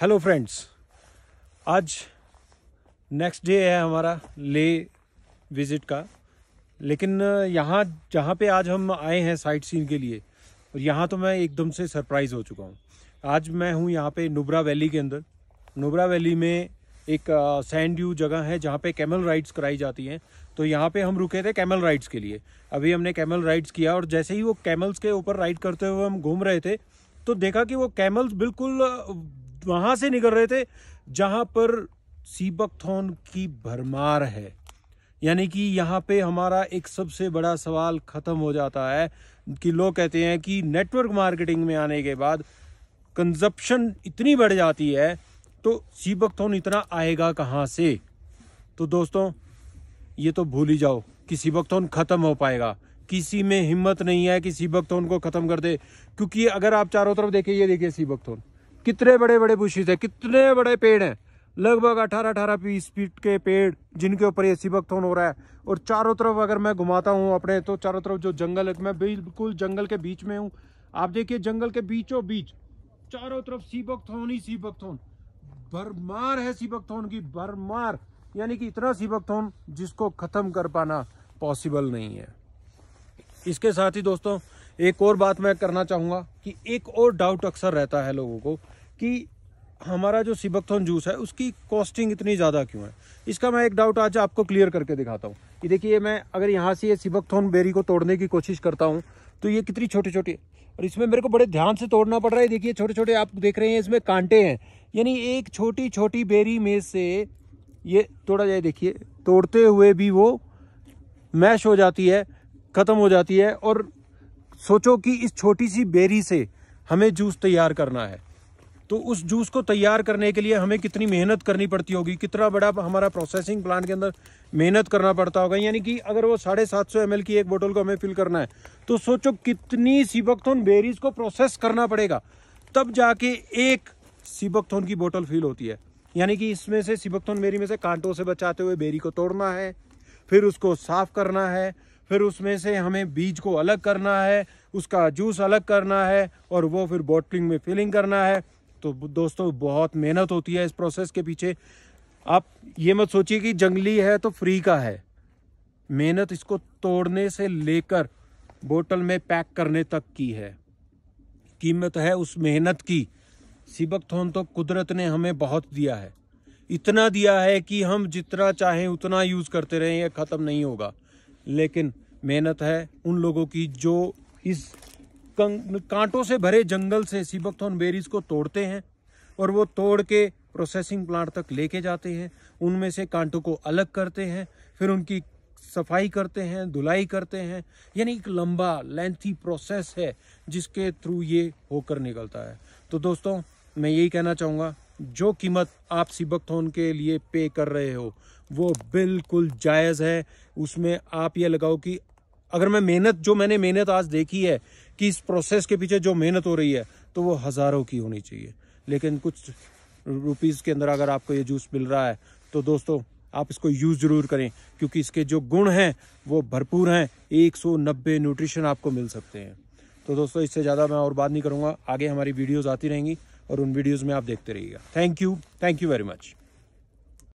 hello friends आज next day है हमारा ले विज़िट का लेकिन यहाँ जहाँ पे आज हम आए हैं साइट सीन के लिए और यहाँ तो मैं एकदम से सरप्राइज़ हो चुका हूँ आज मैं हूँ यहाँ पे नुब्रा वैली के अंदर नुब्रा वैली में एक सैंड यू जगह है जहाँ पे कैमल राइड्स कराई जाती हैं तो यहाँ पे हम रुके थे कैमल राइड्स के लिए अभी हमने कैमल राइड्स किया और जैसे ही वो कैमल्स के ऊपर राइड करते हुए हम घूम रहे थे तो देखा कि वो कैमल्स बिल्कुल वहां से निकल रहे थे जहाँ पर सीबकथॉन की भरमार है यानी कि यहाँ पे हमारा एक सबसे बड़ा सवाल ख़त्म हो जाता है कि लोग कहते हैं कि नेटवर्क मार्केटिंग में आने के बाद कंजप्शन इतनी बढ़ जाती है तो सीबकथॉन इतना आएगा कहाँ से तो दोस्तों ये तो भूल ही जाओ कि सीबकथॉन ख़त्म हो पाएगा किसी में हिम्मत नहीं है कि सीबकथोन को ख़त्म कर दे क्योंकि अगर आप चारों तरफ देखें ये देखिए सीबकथोन कितने बड़े बड़े बुशीज है कितने बड़े पेड़ हैं लगभग अठारह अठारह बीस फीट के पेड़ जिनके ऊपर ये सिबकथोन हो रहा है और चारों तरफ अगर मैं घुमाता हूँ अपने तो चारों तरफ जो जंगल है मैं बिल्कुल जंगल के बीच में हूँ आप देखिए जंगल के बीचों बीच चारों तरफ सीबकथोन ही सीबकथोन भरमार है सिबकथोन की भरमार यानी कि इतना सीबकथोन जिसको ख़त्म कर पाना पॉसिबल नहीं है इसके साथ ही दोस्तों एक और बात मैं करना चाहूँगा कि एक और डाउट अक्सर रहता है लोगों को कि हमारा जो सिबकथन जूस है उसकी कॉस्टिंग इतनी ज़्यादा क्यों है इसका मैं एक डाउट आज आपको क्लियर करके दिखाता हूँ कि देखिए मैं अगर यहाँ से ये सिबकथोन बेरी को तोड़ने की कोशिश करता हूँ तो ये कितनी छोटी छोटी और इसमें मेरे को बड़े ध्यान से तोड़ना पड़ रहा है देखिए छोटे छोटे आप देख रहे हैं इसमें कांटे हैं यानी एक छोटी छोटी बेरी में से ये तोड़ा जाए देखिए तोड़ते हुए भी वो मैश हो जाती है ख़त्म हो जाती है और सोचो कि इस छोटी सी बेरी से हमें जूस तैयार करना है तो उस जूस को तैयार करने के लिए हमें कितनी मेहनत करनी पड़ती होगी कितना बड़ा हमारा प्रोसेसिंग प्लांट के अंदर मेहनत करना पड़ता होगा यानी कि अगर वो साढ़े सात सौ एम की एक बोतल को हमें फिल करना है तो सोचो कितनी सीबकथोन बेरीज को प्रोसेस करना पड़ेगा तब जाके एक सीबकथोन की बोतल फिल होती है यानी कि इसमें से सीबकथोन बेरी में से कांटों से बचाते हुए बेरी को तोड़ना है फिर उसको साफ करना है फिर उसमें से हमें बीज को अलग करना है उसका जूस अलग करना है और वो फिर बॉटलिंग में फिलिंग करना है तो दोस्तों बहुत मेहनत होती है इस प्रोसेस के पीछे आप ये मत सोचिए कि जंगली है तो फ्री का है मेहनत इसको तोड़ने से लेकर बोतल में पैक करने तक की है कीमत है उस मेहनत की सिबक थोन तो कुदरत ने हमें बहुत दिया है इतना दिया है कि हम जितना चाहें उतना यूज़ करते रहें यह ख़त्म नहीं होगा लेकिन मेहनत है उन लोगों की जो इस कांटों से भरे जंगल से सीबकथॉन बेरीज को तोड़ते हैं और वो तोड़ के प्रोसेसिंग प्लांट तक लेके जाते हैं उनमें से कांटों को अलग करते हैं फिर उनकी सफाई करते हैं धुलाई करते हैं यानी एक लंबा लेंथी प्रोसेस है जिसके थ्रू ये होकर निकलता है तो दोस्तों मैं यही कहना चाहूँगा जो कीमत आप सीबकथोन के लिए पे कर रहे हो वो बिल्कुल जायज़ है उसमें आप ये लगाओ कि अगर मैं मेहनत जो मैंने मेहनत आज देखी है कि इस प्रोसेस के पीछे जो मेहनत हो रही है तो वो हज़ारों की होनी चाहिए लेकिन कुछ रुपीज़ के अंदर अगर आपको ये जूस मिल रहा है तो दोस्तों आप इसको यूज़ ज़रूर करें क्योंकि इसके जो गुण हैं वो भरपूर हैं 190 न्यूट्रिशन आपको मिल सकते हैं तो दोस्तों इससे ज़्यादा मैं और बात नहीं करूँगा आगे हमारी वीडियोज़ आती रहेंगी और उन वीडियोज़ में आप देखते रहिएगा thank you thank you very much